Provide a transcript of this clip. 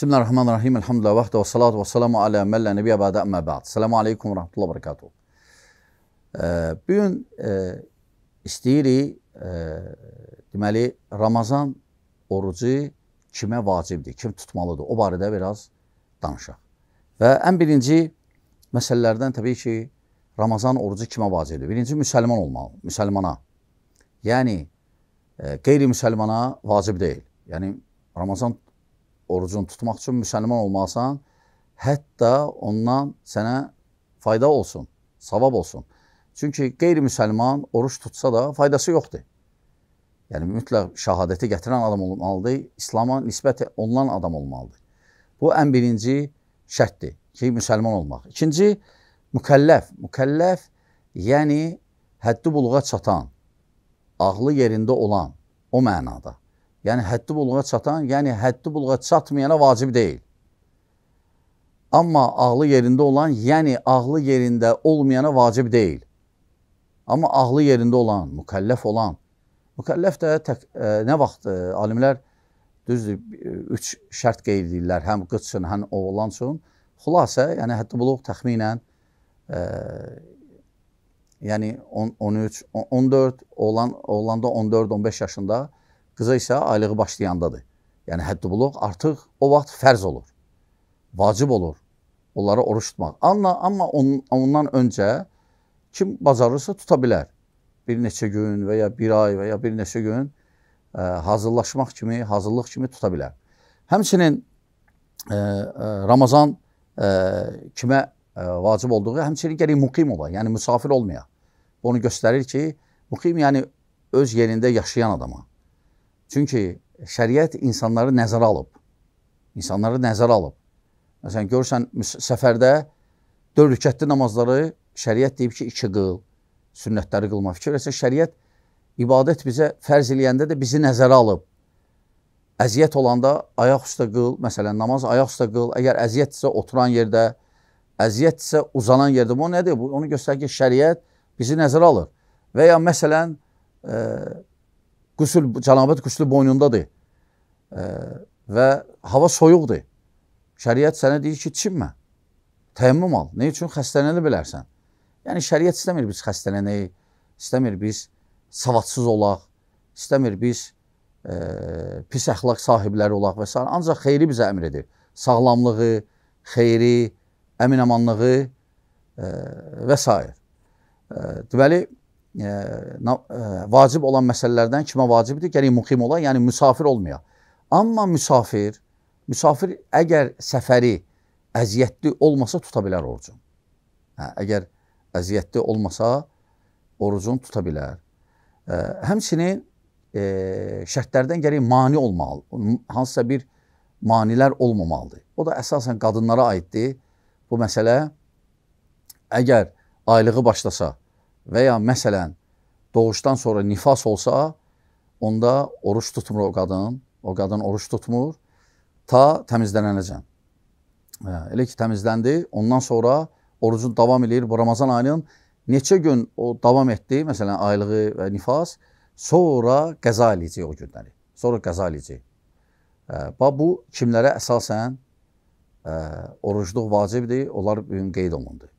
Bismillahirrahmanirrahim. Elhamdülillah. Vaxtı və salatu və salamu alə məllə nəbiyyə bədə əmmə bəd. Selamu aleykum və rəhmətullah və bərəkatuhu. E, Bugün e, istəyirik, e, deməli, Ramazan orucu kimə vacibdir, kim tutmalıdır? O barədə biraz danışaq. Və ən birinci məsələlərdən təbii ki, Ramazan orucu kimə vacibdir? Birinci, müsəlman olmalı, müsəlmana. Yəni, e, qeyri-müsəlmana vacib deyil. Yəni, Ramazan orucu orucunu tutmaq üçün müsəlman olmalısan, hətta ondan sənə fayda olsun, savab olsun. Çünki qeyri-müsəlman oruç tutsa da faydası yoxdur. Yəni mütləq şahadəti gətirən adam olmalıdır, İslam'a nisbət olunan adam olmalıdır. Bu ən birinci şərtdir ki, müsəlman olmaq. İkinci, mükəlləf. Mükəlləf, yəni həddi buluğa çatan, ağlı yerində olan o mənada yəni həddi buluğa çatan, yəni həddi buluğa çatmayana vacib deyil. Amma ağlı yerində olan, yəni ağlı yerində olmayana vacib deyil. Amma ağlı yerində olan, mükəlləf olan, mükəlləf də tək, ə, e, nə vaxt ə, e, alimlər düzdür, e, üç şərt qeyd edirlər, həm qıç üçün, həm oğlan üçün. Xülasə, yəni həddi buluq təxminən ə, yəni 13, 14, oğlan, oğlanda 14-15 yaşında Qıza isə aylığı başlayandadır. Yəni həddi buluq artıq o vaxt fərz olur. Vacib olur onlara oruç tutmaq. Amma, amma on, ondan öncə kim bacarırsa tuta bilər. Bir neçə gün və ya bir ay və ya bir neçə gün ə, e, hazırlaşmaq kimi, hazırlıq kimi tuta bilər. Həmçinin ə, e, e, Ramazan ə, kimə ə, vacib olduğu, həmçinin gərək muqim ola, yəni müsafir olmaya. Bunu göstərir ki, muqim yəni öz yerində yaşayan adama. Çünki şəriət insanları nəzərə alıb. İnsanları nəzərə alıb. Məsələn, görürsən, səfərdə dörd rükətli namazları şəriət deyib ki, iki qıl, sünnətləri qılma fikir. Eləsə şəriət ibadət bizə fərz eləyəndə də bizi nəzərə alıb. Əziyyət olanda ayaq üstə qıl, məsələn, namaz ayaq üstə qıl. Əgər əziyyətsə oturan yerdə, əziyyətsə uzanan yerdə. Bu nədir? Bu onu göstərir ki, şəriət bizi nəzərə alır. Və ya məsələn, ə, Qüsül, cənabət qüslü boynundadır e, və hava soyuqdur. Şəriət sənə deyir ki, çinmə, təyəmmüm al. Nə üçün xəstələnə bilərsən? Yəni, şəriət istəmir biz xəstələnəyik, istəmir biz savadsız olaq, istəmir biz e, pis əxlaq sahibləri olaq və s. Ancaq xeyri bizə əmr edir. Sağlamlığı, xeyri, əminəmanlığı e, və s. E, deməli, vacib olan məsələlərdən kimə vacibdir? Gərək müqim ola, yəni müsafir olmaya. Amma müsafir, müsafir əgər səfəri əziyyətli olmasa tuta bilər orucun. Hə, əgər əziyyətli olmasa orucun tuta bilər. Ə, həmçinin e, şərtlərdən gərək mani olmalı. Hansısa bir manilər olmamalıdır. O da əsasən qadınlara aiddir. Bu məsələ əgər aylığı başlasa, və ya məsələn, doğuşdan sonra nifas olsa, onda oruç tutmur o qadın, o qadın oruç tutmur ta təmizlənəcək. Hə, elə ki, təmizləndi, ondan sonra orucu davam eləyir. Bu Ramazan ayının neçə gün o davam etdi, məsələn, aylığı və nifas, sonra qəza eləyəcək o günləri. Sonra qəza eləyəcək. Hə, Bax, bu kimlərə əsasən ə, hə, orucluq vacibdir, onlar bu gün qeyd olundu.